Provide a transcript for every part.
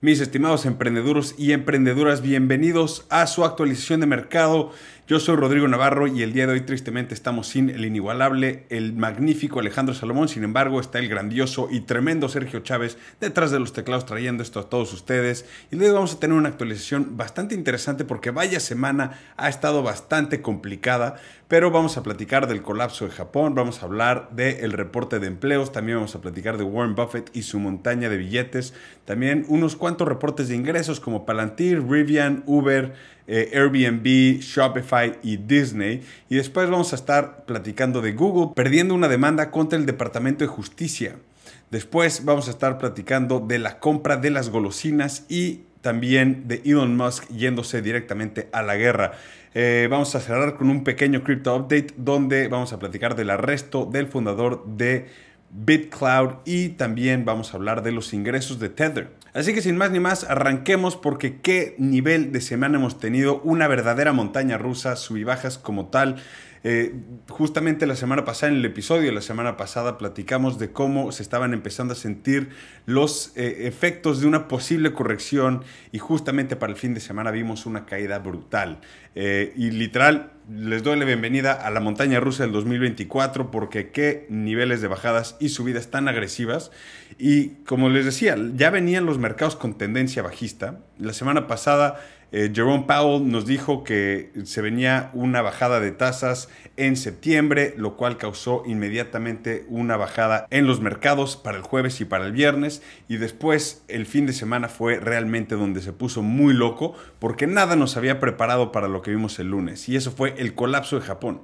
Mis estimados emprendedores y emprendedoras, bienvenidos a su actualización de mercado yo soy Rodrigo Navarro y el día de hoy tristemente estamos sin el inigualable, el magnífico Alejandro Salomón, sin embargo está el grandioso y tremendo Sergio Chávez detrás de los teclados trayendo esto a todos ustedes. Y hoy vamos a tener una actualización bastante interesante porque vaya semana ha estado bastante complicada, pero vamos a platicar del colapso de Japón, vamos a hablar del reporte de empleos, también vamos a platicar de Warren Buffett y su montaña de billetes, también unos cuantos reportes de ingresos como Palantir, Rivian, Uber, eh, Airbnb, Shopify y Disney. Y después vamos a estar platicando de Google perdiendo una demanda contra el Departamento de Justicia. Después vamos a estar platicando de la compra de las golosinas y también de Elon Musk yéndose directamente a la guerra. Eh, vamos a cerrar con un pequeño crypto update donde vamos a platicar del arresto del fundador de BitCloud y también vamos a hablar de los ingresos de Tether. Así que sin más ni más, arranquemos porque qué nivel de semana hemos tenido, una verdadera montaña rusa, bajas como tal. Eh, justamente la semana pasada, en el episodio de la semana pasada, platicamos de cómo se estaban empezando a sentir los eh, efectos de una posible corrección y justamente para el fin de semana vimos una caída brutal. Eh, y literal, les doy la bienvenida a la montaña rusa del 2024 porque qué niveles de bajadas y subidas tan agresivas. Y como les decía, ya venían los mercados con tendencia bajista. La semana pasada eh, Jerome Powell nos dijo que se venía una bajada de tasas en septiembre, lo cual causó inmediatamente una bajada en los mercados para el jueves y para el viernes. Y después el fin de semana fue realmente donde se puso muy loco porque nada nos había preparado para lo que vimos el lunes. Y eso fue el colapso de Japón.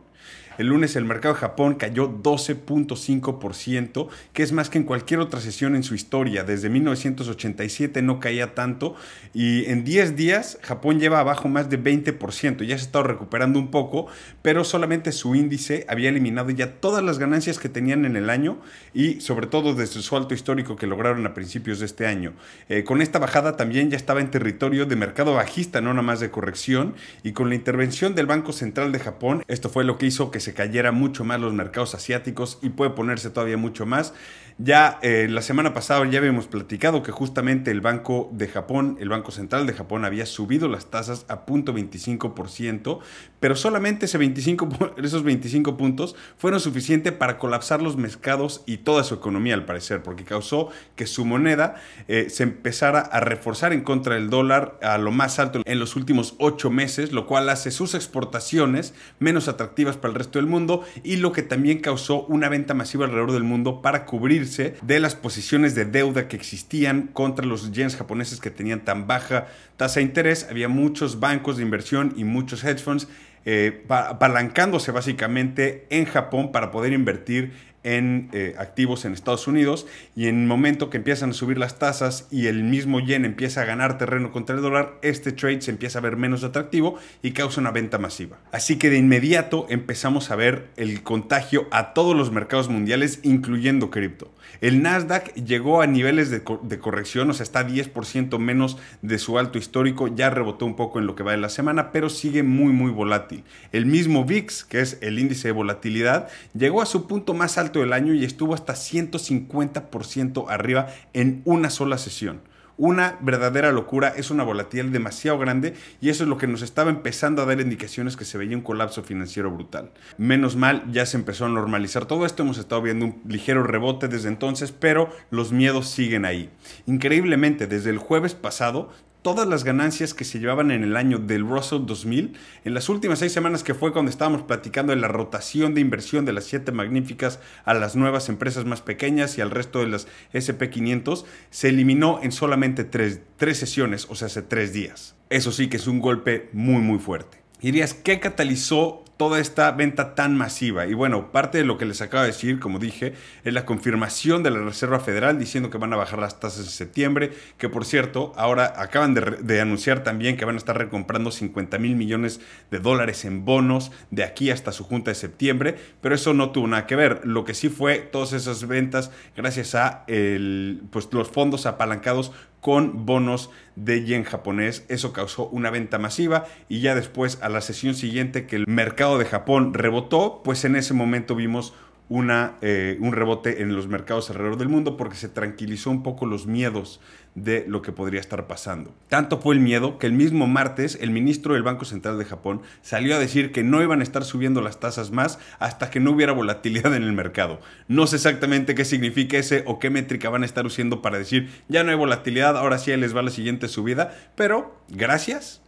El lunes el mercado de Japón cayó 12.5%, que es más que en cualquier otra sesión en su historia. Desde 1987 no caía tanto y en 10 días Japón lleva abajo más de 20%. Ya se ha estado recuperando un poco, pero solamente su índice había eliminado ya todas las ganancias que tenían en el año y sobre todo desde su alto histórico que lograron a principios de este año. Eh, con esta bajada también ya estaba en territorio de mercado bajista, no nada más de corrección, y con la intervención del Banco Central de Japón, esto fue lo que hizo que se cayeran mucho más los mercados asiáticos y puede ponerse todavía mucho más. Ya eh, la semana pasada ya habíamos platicado que justamente el Banco de Japón, el Banco Central de Japón había subido las tasas a 0.25%, pero solamente ese esos 25 puntos fueron suficientes para colapsar los mercados y toda su economía al parecer, porque causó que su moneda eh, se empezara a reforzar en contra del dólar a lo más alto en los últimos 8 meses, lo cual hace sus exportaciones menos atractivas para el resto del mundo y lo que también causó una venta masiva alrededor del mundo para cubrir de las posiciones de deuda que existían contra los yens japoneses que tenían tan baja tasa de interés. Había muchos bancos de inversión y muchos hedge funds eh, apalancándose básicamente en Japón para poder invertir en eh, activos en Estados Unidos y en el momento que empiezan a subir las tasas y el mismo yen empieza a ganar terreno contra el dólar, este trade se empieza a ver menos atractivo y causa una venta masiva. Así que de inmediato empezamos a ver el contagio a todos los mercados mundiales, incluyendo cripto. El Nasdaq llegó a niveles de, de corrección, o sea, está 10% menos de su alto histórico, ya rebotó un poco en lo que va de la semana, pero sigue muy, muy volátil. El mismo VIX, que es el índice de volatilidad, llegó a su punto más alto del año y estuvo hasta 150% arriba en una sola sesión. Una verdadera locura, es una volatilidad demasiado grande y eso es lo que nos estaba empezando a dar indicaciones que se veía un colapso financiero brutal. Menos mal, ya se empezó a normalizar todo esto, hemos estado viendo un ligero rebote desde entonces, pero los miedos siguen ahí. Increíblemente, desde el jueves pasado todas las ganancias que se llevaban en el año del Russell 2000, en las últimas seis semanas que fue cuando estábamos platicando de la rotación de inversión de las siete magníficas a las nuevas empresas más pequeñas y al resto de las SP500, se eliminó en solamente tres, sesiones, o sea, hace tres días. Eso sí que es un golpe muy, muy fuerte. Y dirías, ¿qué catalizó toda esta venta tan masiva. Y bueno, parte de lo que les acabo de decir, como dije, es la confirmación de la Reserva Federal diciendo que van a bajar las tasas en septiembre, que por cierto, ahora acaban de, anunciar también que van a estar recomprando 50 mil millones de dólares en bonos de aquí hasta su junta de septiembre, pero eso no tuvo nada que ver. Lo que sí fue todas esas ventas gracias a pues, los fondos apalancados con bonos de yen japonés. Eso causó una venta masiva y ya después a la sesión siguiente que el mercado de Japón rebotó, pues en ese momento vimos una, eh, un rebote en los mercados alrededor del mundo porque se tranquilizó un poco los miedos de lo que podría estar pasando. Tanto fue el miedo que el mismo martes el ministro del Banco Central de Japón salió a decir que no iban a estar subiendo las tasas más hasta que no hubiera volatilidad en el mercado. No sé exactamente qué significa ese o qué métrica van a estar usando para decir ya no hay volatilidad, ahora sí les va la siguiente subida, pero gracias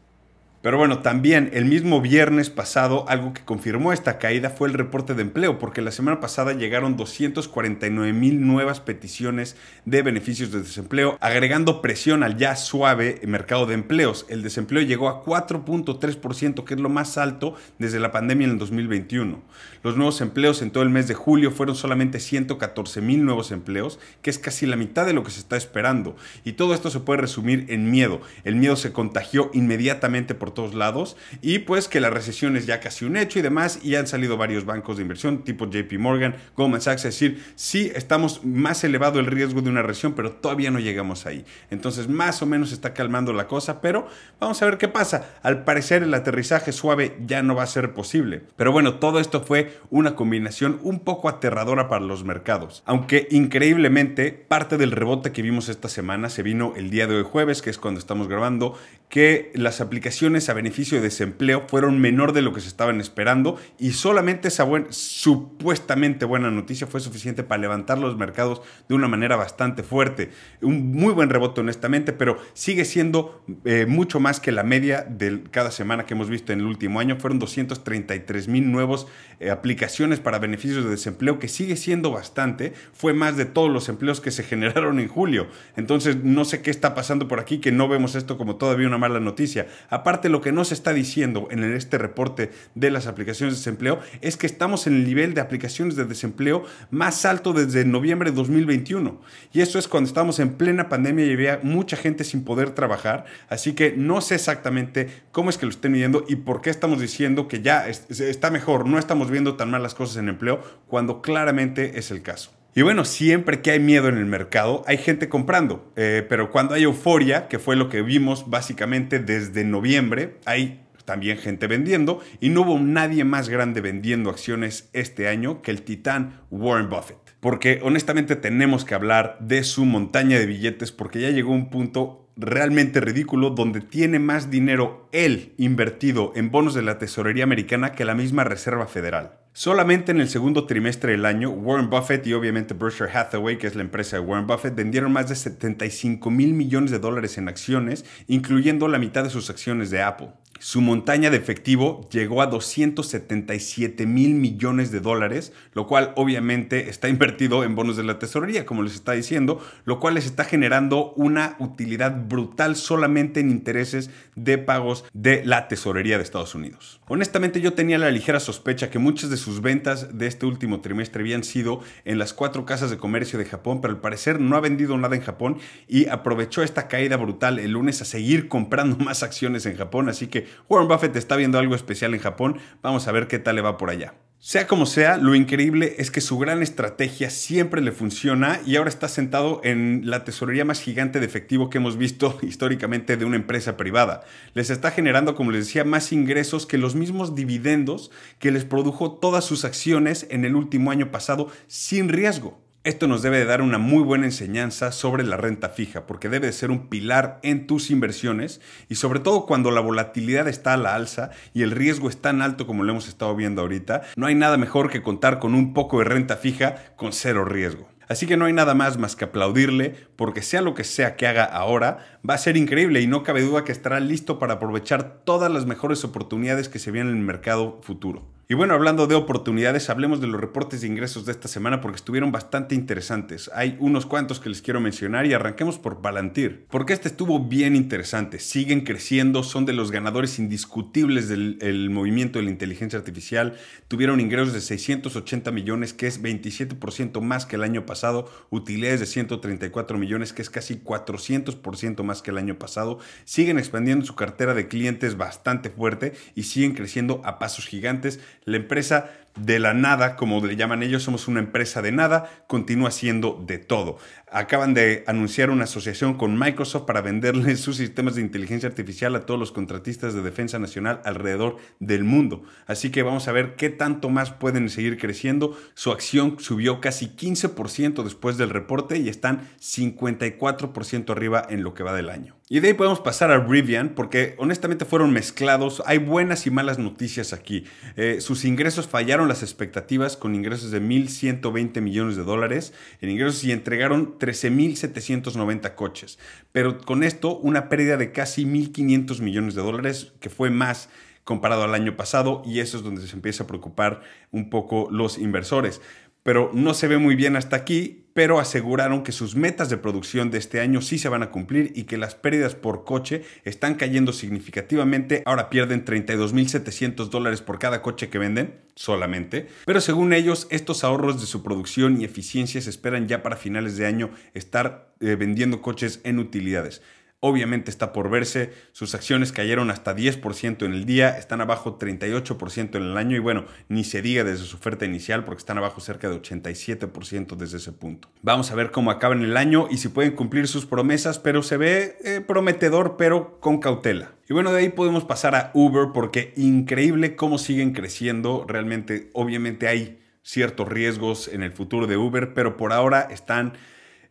pero bueno, también el mismo viernes pasado algo que confirmó esta caída fue el reporte de empleo, porque la semana pasada llegaron 249 mil nuevas peticiones de beneficios de desempleo, agregando presión al ya suave mercado de empleos. El desempleo llegó a 4.3%, que es lo más alto desde la pandemia en el 2021. Los nuevos empleos en todo el mes de julio fueron solamente 114 mil nuevos empleos, que es casi la mitad de lo que se está esperando. Y todo esto se puede resumir en miedo. El miedo se contagió inmediatamente por todos lados y pues que la recesión es ya casi un hecho y demás y han salido varios bancos de inversión tipo JP Morgan, Goldman Sachs, es decir, sí estamos más elevado el riesgo de una recesión, pero todavía no llegamos ahí. Entonces más o menos está calmando la cosa, pero vamos a ver qué pasa. Al parecer el aterrizaje suave ya no va a ser posible. Pero bueno, todo esto fue una combinación un poco aterradora para los mercados, aunque increíblemente parte del rebote que vimos esta semana se vino el día de hoy jueves, que es cuando estamos grabando, que las aplicaciones a beneficio de desempleo fueron menor de lo que se estaban esperando y solamente esa supuestamente buena noticia fue suficiente para levantar los mercados de una manera bastante fuerte. Un muy buen rebote honestamente, pero sigue siendo eh, mucho más que la media de cada semana que hemos visto en el último año. Fueron 233 mil nuevos eh, aplicaciones para beneficios de desempleo, que sigue siendo bastante. Fue más de todos los empleos que se generaron en julio. Entonces no sé qué está pasando por aquí, que no vemos esto como todavía una mala noticia. Aparte lo que no se está diciendo en este reporte de las aplicaciones de desempleo es que estamos en el nivel de aplicaciones de desempleo más alto desde noviembre de 2021. Y eso es cuando estamos en plena pandemia y había mucha gente sin poder trabajar. Así que no sé exactamente cómo es que lo estén midiendo y por qué estamos diciendo que ya está mejor, no estamos viendo tan mal las cosas en empleo, cuando claramente es el caso. Y bueno, siempre que hay miedo en el mercado, hay gente comprando, eh, pero cuando hay euforia, que fue lo que vimos básicamente desde noviembre, hay también gente vendiendo y no hubo nadie más grande vendiendo acciones este año que el titán Warren Buffett. Porque honestamente tenemos que hablar de su montaña de billetes porque ya llegó un punto realmente ridículo donde tiene más dinero él invertido en bonos de la tesorería americana que la misma Reserva Federal. Solamente en el segundo trimestre del año, Warren Buffett y obviamente Berkshire Hathaway, que es la empresa de Warren Buffett, vendieron más de 75 mil millones de dólares en acciones, incluyendo la mitad de sus acciones de Apple. Su montaña de efectivo llegó a 277 mil millones de dólares, lo cual obviamente está invertido en bonos de la tesorería, como les está diciendo, lo cual les está generando una utilidad brutal solamente en intereses de pagos de la tesorería de Estados Unidos. Honestamente yo tenía la ligera sospecha que muchas de sus ventas de este último trimestre habían sido en las cuatro casas de comercio de Japón, pero al parecer no ha vendido nada en Japón y aprovechó esta caída brutal el lunes a seguir comprando más acciones en Japón, así que Warren Buffett está viendo algo especial en Japón, vamos a ver qué tal le va por allá. Sea como sea, lo increíble es que su gran estrategia siempre le funciona y ahora está sentado en la tesorería más gigante de efectivo que hemos visto históricamente de una empresa privada. Les está generando, como les decía, más ingresos que los mismos dividendos que les produjo todas sus acciones en el último año pasado sin riesgo. Esto nos debe de dar una muy buena enseñanza sobre la renta fija, porque debe de ser un pilar en tus inversiones y sobre todo cuando la volatilidad está a la alza y el riesgo es tan alto como lo hemos estado viendo ahorita, no hay nada mejor que contar con un poco de renta fija con cero riesgo. Así que no hay nada más más que aplaudirle, porque sea lo que sea que haga ahora, va a ser increíble y no cabe duda que estará listo para aprovechar todas las mejores oportunidades que se vienen en el mercado futuro. Y bueno, hablando de oportunidades, hablemos de los reportes de ingresos de esta semana porque estuvieron bastante interesantes. Hay unos cuantos que les quiero mencionar y arranquemos por Palantir, porque este estuvo bien interesante. Siguen creciendo, son de los ganadores indiscutibles del movimiento de la inteligencia artificial. Tuvieron ingresos de 680 millones, que es 27% más que el año pasado, utilidades de 134 millones, que es casi 400% más que el año pasado. Siguen expandiendo su cartera de clientes bastante fuerte y siguen creciendo a pasos gigantes la empresa de la nada, como le llaman ellos, somos una empresa de nada, continúa siendo de todo. Acaban de anunciar una asociación con Microsoft para venderle sus sistemas de inteligencia artificial a todos los contratistas de defensa nacional alrededor del mundo. Así que vamos a ver qué tanto más pueden seguir creciendo. Su acción subió casi 15% después del reporte y están 54% arriba en lo que va del año. Y de ahí podemos pasar a Rivian, porque honestamente fueron mezclados. Hay buenas y malas noticias aquí. Eh, sus ingresos fallaron las expectativas con ingresos de 1.120 millones de dólares en ingresos y entregaron 13.790 coches. Pero con esto, una pérdida de casi 1.500 millones de dólares, que fue más comparado al año pasado, y eso es donde se empieza a preocupar un poco los inversores pero no se ve muy bien hasta aquí, pero aseguraron que sus metas de producción de este año sí se van a cumplir y que las pérdidas por coche están cayendo significativamente. Ahora pierden 32.700 dólares por cada coche que venden solamente. Pero según ellos, estos ahorros de su producción y eficiencia se esperan ya para finales de año estar eh, vendiendo coches en utilidades obviamente está por verse. Sus acciones cayeron hasta 10% en el día, están abajo 38% en el año y bueno, ni se diga desde su oferta inicial porque están abajo cerca de 87% desde ese punto. Vamos a ver cómo acaban el año y si pueden cumplir sus promesas, pero se ve eh, prometedor, pero con cautela. Y bueno, de ahí podemos pasar a Uber porque increíble cómo siguen creciendo. Realmente, obviamente hay ciertos riesgos en el futuro de Uber, pero por ahora están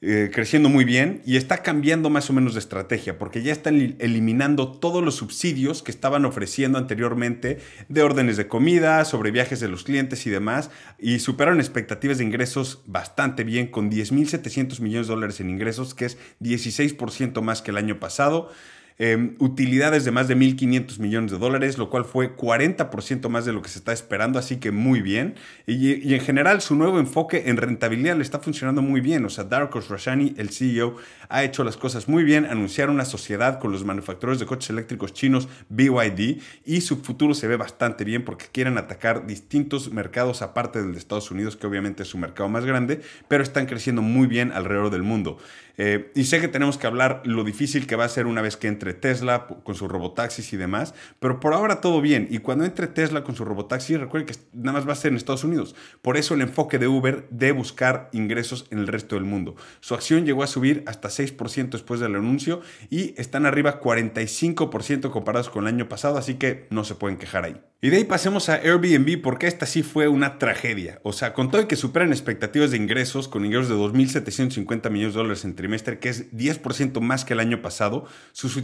eh, creciendo muy bien y está cambiando más o menos de estrategia porque ya están eliminando todos los subsidios que estaban ofreciendo anteriormente de órdenes de comida, sobre viajes de los clientes y demás y superaron expectativas de ingresos bastante bien con 10.700 millones de dólares en ingresos que es 16% más que el año pasado. Em, utilidades de más de 1.500 millones de dólares, lo cual fue 40% más de lo que se está esperando, así que muy bien. Y, en general su nuevo enfoque en rentabilidad le está funcionando muy bien. O sea, Darkos Rashani, el CEO, ha hecho las cosas muy bien, anunciaron una sociedad con los fabricantes de coches eléctricos chinos BYD y su futuro se ve bastante bien porque quieren atacar distintos mercados aparte del de Estados Unidos, que obviamente es su mercado más grande, pero están creciendo muy bien alrededor del mundo. Eh, y sé que tenemos que hablar lo difícil que va a ser una vez que entre Tesla con sus robotaxis y demás, pero por ahora todo bien. Y cuando entre Tesla con su robotaxi, recuerden que nada más va a ser en Estados Unidos. Por eso el enfoque de Uber de buscar ingresos en el resto del mundo. Su acción llegó a subir hasta 6% después del anuncio y están arriba 45% comparados con el año pasado, así que no se pueden quejar ahí. Y de ahí pasemos a Airbnb porque esta sí fue una tragedia. O sea, con todo y que superan expectativas de ingresos con ingresos de 2.750 millones de dólares en trimestre, que es 10% más que el año pasado, sus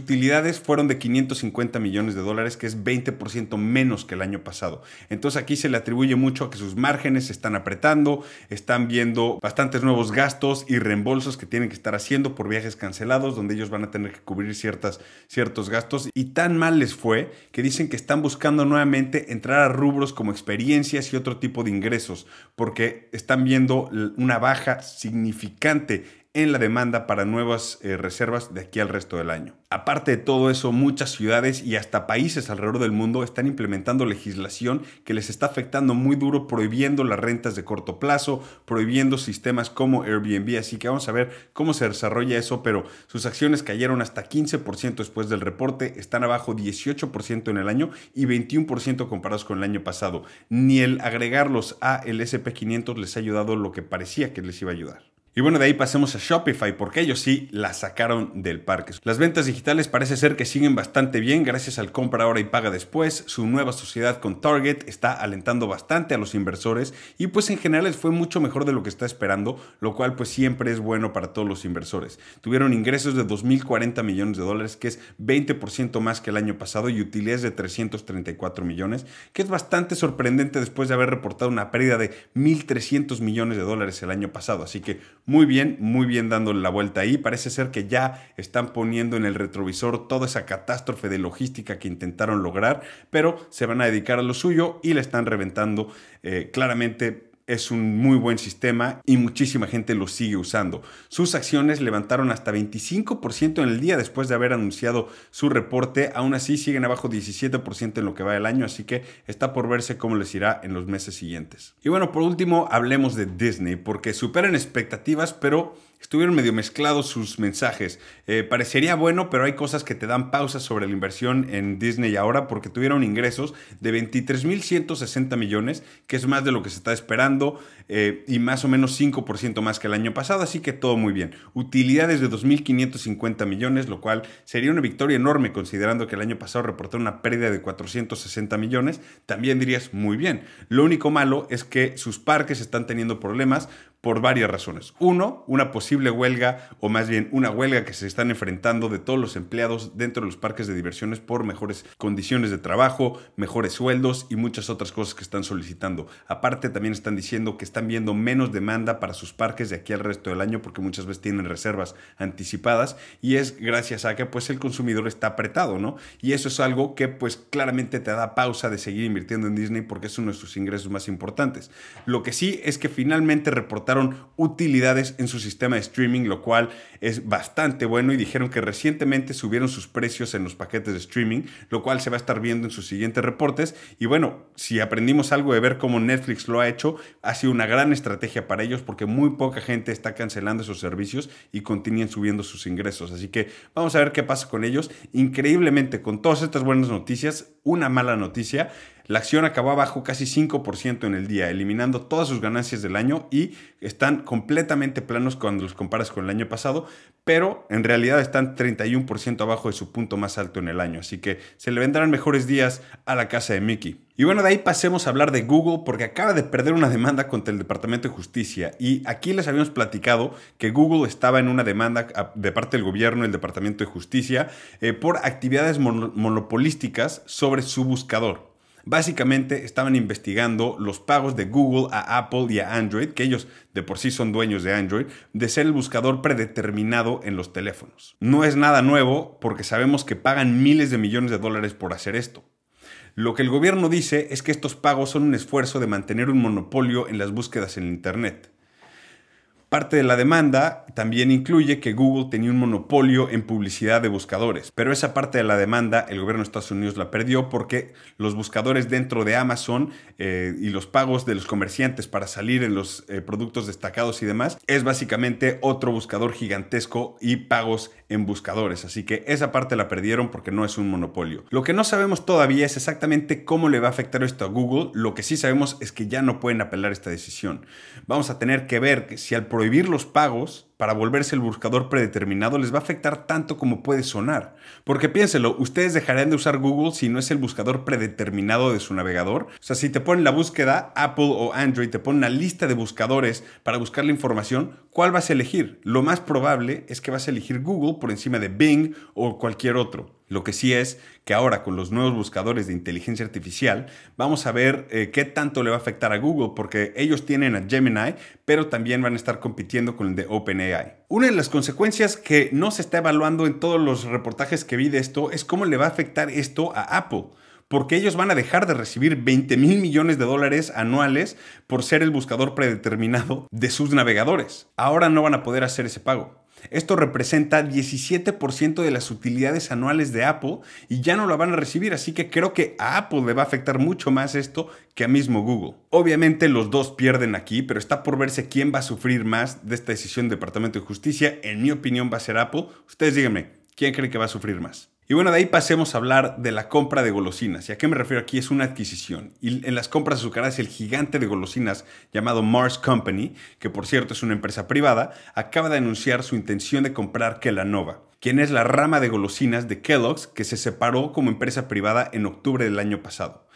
fueron de 550 millones de dólares, que es 20% menos que el año pasado. Entonces aquí se le atribuye mucho a que sus márgenes se están apretando, están viendo bastantes nuevos gastos y reembolsos que tienen que estar haciendo por viajes cancelados, donde ellos van a tener que cubrir ciertas, ciertos gastos. Y tan mal les fue que dicen que están buscando nuevamente entrar a rubros como experiencias y otro tipo de ingresos, porque están viendo una baja significante en la demanda para nuevas eh, reservas de aquí al resto del año. Aparte de todo eso, muchas ciudades y hasta países alrededor del mundo están implementando legislación que les está afectando muy duro, prohibiendo las rentas de corto plazo, prohibiendo sistemas como Airbnb, así que vamos a ver cómo se desarrolla eso, pero sus acciones cayeron hasta 15% después del reporte, están abajo 18% en el año y 21% comparados con el año pasado. Ni el agregarlos a el SP500 les ha ayudado lo que parecía que les iba a ayudar. Y bueno, de ahí pasemos a Shopify, porque ellos sí la sacaron del parque. Las ventas digitales parece ser que siguen bastante bien gracias al compra ahora y paga después. Su nueva sociedad con Target está alentando bastante a los inversores y pues en general fue mucho mejor de lo que está esperando, lo cual pues siempre es bueno para todos los inversores. Tuvieron ingresos de 2.040 millones de dólares, que es 20% más que el año pasado y utilidades de 334 millones, que es bastante sorprendente después de haber reportado una pérdida de 1.300 millones de dólares el año pasado. Así que muy bien, muy bien dándole la vuelta ahí. Parece ser que ya están poniendo en el retrovisor toda esa catástrofe de logística que intentaron lograr, pero se van a dedicar a lo suyo y le están reventando eh, claramente es un muy buen sistema y muchísima gente lo sigue usando. Sus acciones levantaron hasta 25% en el día después de haber anunciado su reporte, aún así siguen abajo 17% en lo que va el año, así que está por verse cómo les irá en los meses siguientes. Y bueno, por último, hablemos de Disney, porque superan expectativas, pero estuvieron medio mezclados sus mensajes. Eh, parecería bueno, pero hay cosas que te dan pausas sobre la inversión en Disney ahora porque tuvieron ingresos de 23.160 millones, que es más de lo que se está esperando eh, y más o menos 5% más que el año pasado, así que todo muy bien. Utilidades de 2.550 millones, lo cual sería una victoria enorme considerando que el año pasado reportó una pérdida de 460 millones, también dirías muy bien. Lo único malo es que sus parques están teniendo problemas por varias razones. Uno, una posible huelga, o más bien una huelga que se están enfrentando de todos los empleados dentro de los parques de diversiones por mejores condiciones de trabajo, mejores sueldos y muchas otras cosas que están solicitando. Aparte, también están diciendo que están viendo menos demanda para sus parques de aquí al resto del año porque muchas veces tienen reservas anticipadas y es gracias a que pues el consumidor está apretado, ¿no? Y eso es algo que pues claramente te da pausa de seguir invirtiendo en Disney porque es uno de sus ingresos más importantes. Lo que sí es que finalmente reportaron utilidades en su sistema de streaming, lo cual es bastante bueno y dijeron que recientemente subieron sus precios en los paquetes de streaming, lo cual se va a estar viendo en sus siguientes reportes. Y bueno, si aprendimos algo de ver cómo Netflix lo ha hecho, ha sido una gran estrategia para ellos porque muy poca gente está cancelando esos servicios y continúan subiendo sus ingresos. Así que vamos a ver qué pasa con ellos. Increíblemente, con todas estas buenas noticias, una mala noticia la acción acabó abajo casi 5% en el día, eliminando todas sus ganancias del año y están completamente planos cuando los comparas con el año pasado, pero en realidad están 31% abajo de su punto más alto en el año, así que se le vendrán mejores días a la casa de Mickey. Y bueno, de ahí pasemos a hablar de Google porque acaba de perder una demanda contra el Departamento de Justicia. Y aquí les habíamos platicado que Google estaba en una demanda de parte del gobierno el Departamento de Justicia eh, por actividades monopolísticas sobre su buscador. Básicamente estaban investigando los pagos de Google a Apple y a Android, que ellos de por sí son dueños de Android, de ser el buscador predeterminado en los teléfonos. No es nada nuevo porque sabemos que pagan miles de millones de dólares por hacer esto. Lo que el gobierno dice es que estos pagos son un esfuerzo de mantener un monopolio en las búsquedas en Internet. Parte de la demanda también incluye que Google tenía un monopolio en publicidad de buscadores, pero esa parte de la demanda el gobierno de Estados Unidos la perdió porque los buscadores dentro de Amazon eh, y los pagos de los comerciantes para salir en los eh, productos destacados y demás es básicamente otro buscador gigantesco y pagos en buscadores, así que esa parte la perdieron porque no es un monopolio. Lo que no sabemos todavía es exactamente cómo le va a afectar esto a Google, lo que sí sabemos es que ya no pueden apelar esta decisión. Vamos a tener que ver si al prohibir los pagos para volverse el buscador predeterminado les va a afectar tanto como puede sonar. Porque piénselo, ustedes dejarían de usar Google si no es el buscador predeterminado de su navegador. O sea, si te ponen la búsqueda, Apple o Android te ponen una lista de buscadores para buscar la información, ¿cuál vas a elegir? Lo más probable es que vas a elegir Google por encima de Bing o cualquier otro. Lo que sí es que ahora con los nuevos buscadores de inteligencia artificial vamos a ver eh, qué tanto le va a afectar a Google porque ellos tienen a Gemini, pero también van a estar compitiendo con el de OpenAI. Una de las consecuencias que no se está evaluando en todos los reportajes que vi de esto es cómo le va a afectar esto a Apple porque ellos van a dejar de recibir 20 mil millones de dólares anuales por ser el buscador predeterminado de sus navegadores. Ahora no van a poder hacer ese pago. Esto representa 17% de las utilidades anuales de Apple y ya no la van a recibir, así que creo que a Apple le va a afectar mucho más esto que a mismo Google. Obviamente los dos pierden aquí, pero está por verse quién va a sufrir más de esta decisión del Departamento de Justicia. En mi opinión va a ser Apple. Ustedes díganme, ¿quién cree que va a sufrir más? Y bueno, de ahí pasemos a hablar de la compra de golosinas. ¿Y a qué me refiero aquí? Es una adquisición. Y en las compras azucaradas, el gigante de golosinas llamado Mars Company, que por cierto es una empresa privada, acaba de anunciar su intención de comprar Kellanova, quien es la rama de golosinas de Kellogg's que se separó como empresa privada en octubre del año pasado.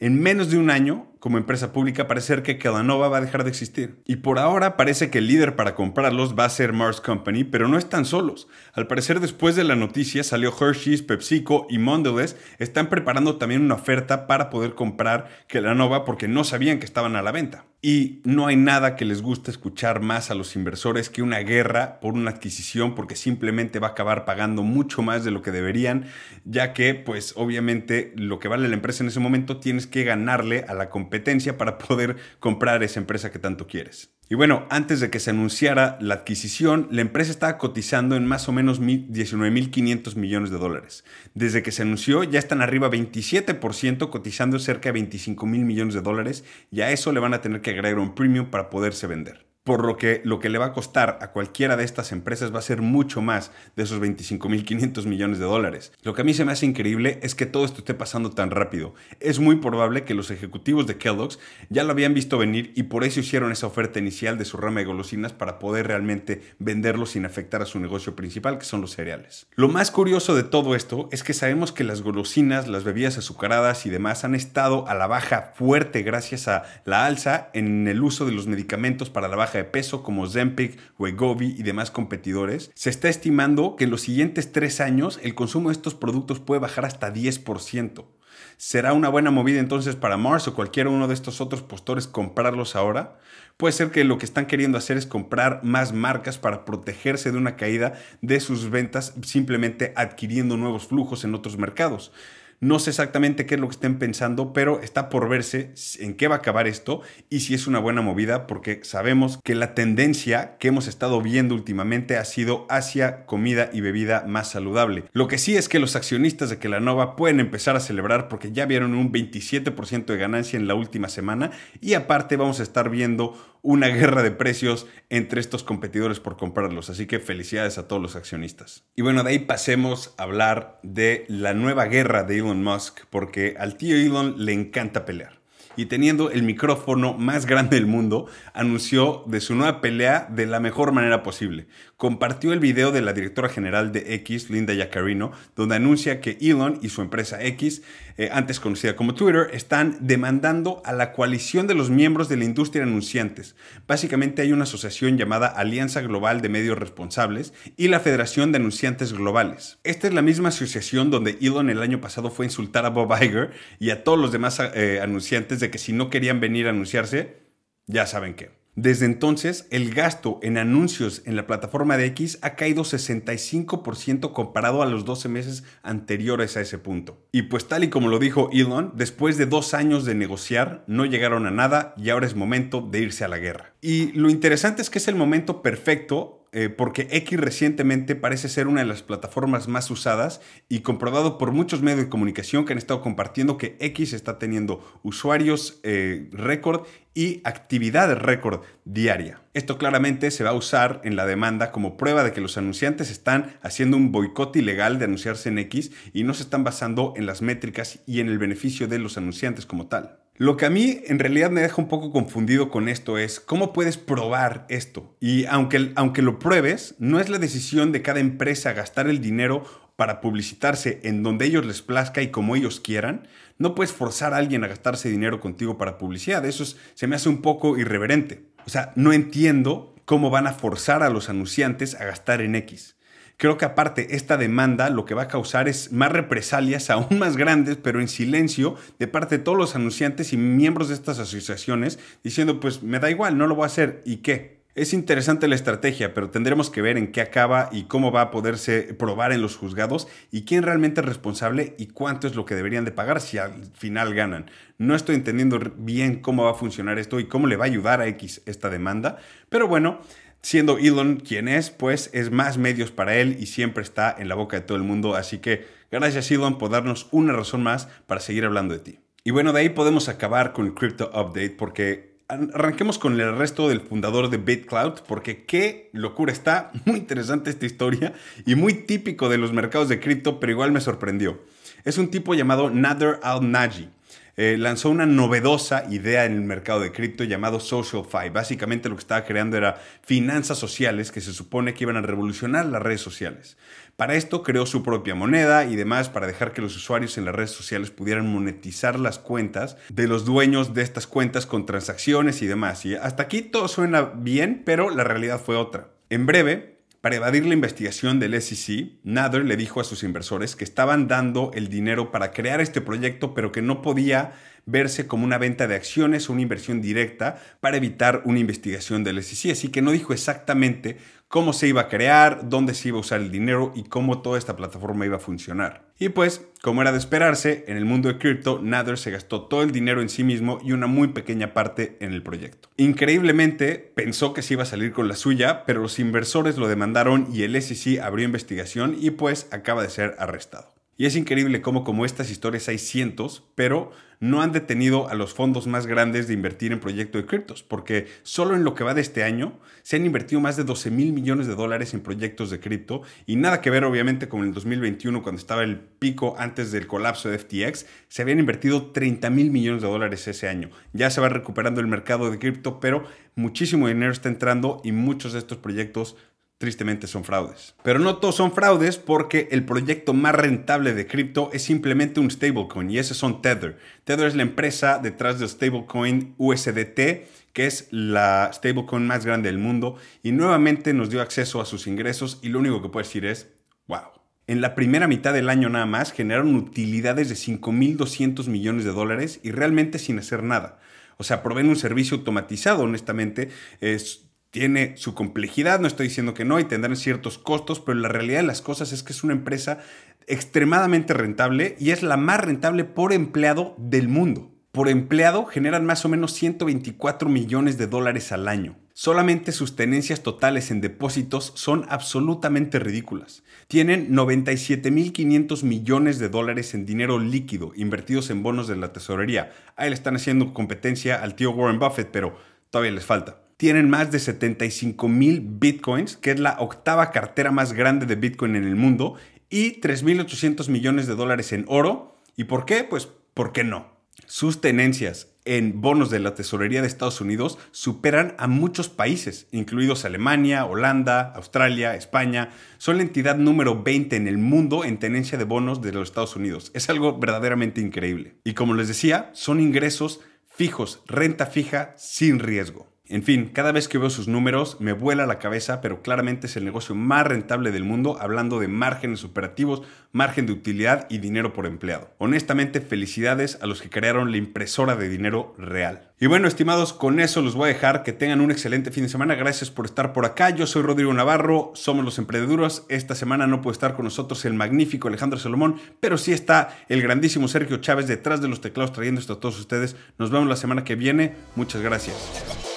En menos de un año, como empresa pública, parece ser que Kellanova va a dejar de existir. Y por ahora parece que el líder para comprarlos va a ser Mars Company, pero no están solos. Al parecer, después de la noticia, salió Hershey's, PepsiCo y Mondelez están preparando también una oferta para poder comprar Kellanova porque no sabían que estaban a la venta. Y no hay nada que les guste escuchar más a los inversores que una guerra por una adquisición porque simplemente va a acabar pagando mucho más de lo que deberían, ya que pues obviamente lo que vale la empresa en ese momento tienes que ganarle a la compañía competencia para poder comprar esa empresa que tanto quieres. Y bueno, antes de que se anunciara la adquisición, la empresa estaba cotizando en más o menos 19.500 millones de dólares. Desde que se anunció, ya están arriba 27%, cotizando cerca de 25.000 millones de dólares, y a eso le van a tener que agregar un premium para poderse vender por lo que lo que le va a costar a cualquiera de estas empresas va a ser mucho más de esos 25.500 millones de dólares. Lo que a mí se me hace increíble es que todo esto esté pasando tan rápido. Es muy probable que los ejecutivos de Kellogg's ya lo habían visto venir y por eso hicieron esa oferta inicial de su rama de golosinas para poder realmente venderlo sin afectar a su negocio principal, que son los cereales. Lo más curioso de todo esto es que sabemos que las golosinas, las bebidas azucaradas y demás han estado a la baja fuerte gracias a la alza en el uso de los medicamentos para la baja peso como Zempic, Wegovy y demás competidores, se está estimando que en los siguientes tres años el consumo de estos productos puede bajar hasta 10%. ¿Será una buena movida entonces para Mars o cualquier uno de estos otros postores comprarlos ahora? Puede ser que lo que están queriendo hacer es comprar más marcas para protegerse de una caída de sus ventas simplemente adquiriendo nuevos flujos en otros mercados. No sé exactamente qué es lo que estén pensando, pero está por verse en qué va a acabar esto y si es una buena movida, porque sabemos que la tendencia que hemos estado viendo últimamente ha sido hacia comida y bebida más saludable. Lo que sí es que los accionistas de Kelanova pueden empezar a celebrar porque ya vieron un 27% de ganancia en la última semana y aparte vamos a estar viendo una guerra de precios entre estos competidores por comprarlos. Así que felicidades a todos los accionistas. Y bueno, de ahí pasemos a hablar de la nueva guerra de Elon Musk, porque al tío Elon le encanta pelear y teniendo el micrófono más grande del mundo, anunció de su nueva pelea de la mejor manera posible. Compartió el video de la directora general de X, Linda Yacarino, donde anuncia que Elon y su empresa X, eh, antes conocida como Twitter, están demandando a la coalición de los miembros de la industria de anunciantes. Básicamente hay una asociación llamada Alianza Global de Medios Responsables y la Federación de Anunciantes Globales. Esta es la misma asociación donde Elon el año pasado fue a insultar a Bob Iger y a todos los demás eh, anunciantes de que si no querían venir a anunciarse, ya saben qué. Desde entonces, el gasto en anuncios en la plataforma de X ha caído 65% comparado a los 12 meses anteriores a ese punto. Y pues tal y como lo dijo Elon, después de dos años de negociar, no llegaron a nada y ahora es momento de irse a la guerra. Y lo interesante es que es el momento perfecto eh, porque X recientemente parece ser una de las plataformas más usadas y comprobado por muchos medios de comunicación que han estado compartiendo que X está teniendo usuarios eh, récord y actividad récord diaria. Esto claramente se va a usar en la demanda como prueba de que los anunciantes están haciendo un boicot ilegal de anunciarse en X y no se están basando en las métricas y en el beneficio de los anunciantes como tal. Lo que a mí en realidad me deja un poco confundido con esto es cómo puedes probar esto. Y aunque, aunque lo pruebes, no es la decisión de cada empresa gastar el dinero para publicitarse en donde ellos les plazca y como ellos quieran, no puedes forzar a alguien a gastarse dinero contigo para publicidad. Eso se me hace un poco irreverente. O sea, no entiendo cómo van a forzar a los anunciantes a gastar en X. Creo que aparte esta demanda lo que va a causar es más represalias aún más grandes, pero en silencio, de parte de todos los anunciantes y miembros de estas asociaciones, diciendo pues me da igual, no lo voy a hacer y qué. Es interesante la estrategia, pero tendremos que ver en qué acaba y cómo va a poderse probar en los juzgados y quién realmente es responsable y cuánto es lo que deberían de pagar si al final ganan. No estoy entendiendo bien cómo va a funcionar esto y cómo le va a ayudar a X esta demanda, pero bueno, Siendo Elon quien es, pues es más medios para él y siempre está en la boca de todo el mundo, así que gracias Elon por darnos una razón más para seguir hablando de ti. Y bueno, de ahí podemos acabar con el Crypto Update porque arranquemos con el resto del fundador de BitCloud, porque qué locura está, muy interesante esta historia y muy típico de los mercados de cripto, pero igual me sorprendió. Es un tipo llamado Nader Al-Naji eh, lanzó una novedosa idea en el mercado de cripto llamado SocialFi. Básicamente lo que estaba creando era finanzas sociales que se supone que iban a revolucionar las redes sociales. Para esto creó su propia moneda y demás para dejar que los usuarios en las redes sociales pudieran monetizar las cuentas de los dueños de estas cuentas con transacciones y demás. Y hasta aquí todo suena bien, pero la realidad fue otra. En breve, para evadir la investigación del SEC, Nader le dijo a sus inversores que estaban dando el dinero para crear este proyecto, pero que no podía verse como una venta de acciones o una inversión directa para evitar una investigación del SEC. Así que no dijo exactamente cómo se iba a crear, dónde se iba a usar el dinero y cómo toda esta plataforma iba a funcionar. Y pues, como era de esperarse, en el mundo de cripto, Nather se gastó todo el dinero en sí mismo y una muy pequeña parte en el proyecto. Increíblemente, pensó que se iba a salir con la suya, pero los inversores lo demandaron y el SEC abrió investigación y pues acaba de ser arrestado. Y es increíble cómo como estas historias hay cientos, pero no han detenido a los fondos más grandes de invertir en proyectos de criptos, porque solo en lo que va de este año se han invertido más de 12 mil millones de dólares en proyectos de cripto y nada que ver obviamente con el 2021 cuando estaba el pico antes del colapso de FTX, se habían invertido 30 mil millones de dólares ese año. Ya se va recuperando el mercado de cripto, pero muchísimo dinero está entrando y muchos de estos proyectos tristemente son fraudes. Pero no todos son fraudes porque el proyecto más rentable de cripto es simplemente un stablecoin y ese son Tether. Tether es la empresa detrás del stablecoin USDT que es la stablecoin más grande del mundo y nuevamente nos dio acceso a sus ingresos y lo único que puedo decir es, wow. En la primera mitad del año nada más generaron utilidades de 5.200 millones de dólares y realmente sin hacer nada. O sea, proveen un servicio automatizado, honestamente. Es, tiene su complejidad, no estoy diciendo que no, y tendrán ciertos costos, pero la realidad de las cosas es que es una empresa extremadamente rentable y es la más rentable por empleado del mundo. Por empleado generan más o menos 124 millones de dólares al año. Solamente sus tenencias totales en depósitos son absolutamente ridículas. Tienen 97.500 millones de dólares en dinero líquido invertidos en bonos de la tesorería. Ahí le están haciendo competencia al tío Warren Buffett, pero todavía les falta tienen más de 75 mil bitcoins, que es la octava cartera más grande de bitcoin en el mundo, y 3.800 millones de dólares en oro. ¿Y por qué? Pues, ¿por qué no? Sus tenencias en bonos de la tesorería de Estados Unidos superan a muchos países, incluidos Alemania, Holanda, Australia, España. Son la entidad número 20 en el mundo en tenencia de bonos de los Estados Unidos. Es algo verdaderamente increíble. Y como les decía, son ingresos fijos, renta fija, sin riesgo. En fin, cada vez que veo sus números me vuela la cabeza, pero claramente es el negocio más rentable del mundo, hablando de márgenes operativos, margen de utilidad y dinero por empleado. Honestamente, felicidades a los que crearon la impresora de dinero real. Y bueno, estimados, con eso los voy a dejar. Que tengan un excelente fin de semana. Gracias por estar por acá. Yo soy Rodrigo Navarro, somos los emprendeduros. Esta semana no puede estar con nosotros el magnífico Alejandro Salomón, pero sí está el grandísimo Sergio Chávez detrás de los teclados trayendo esto a todos ustedes. Nos vemos la semana que viene. Muchas gracias.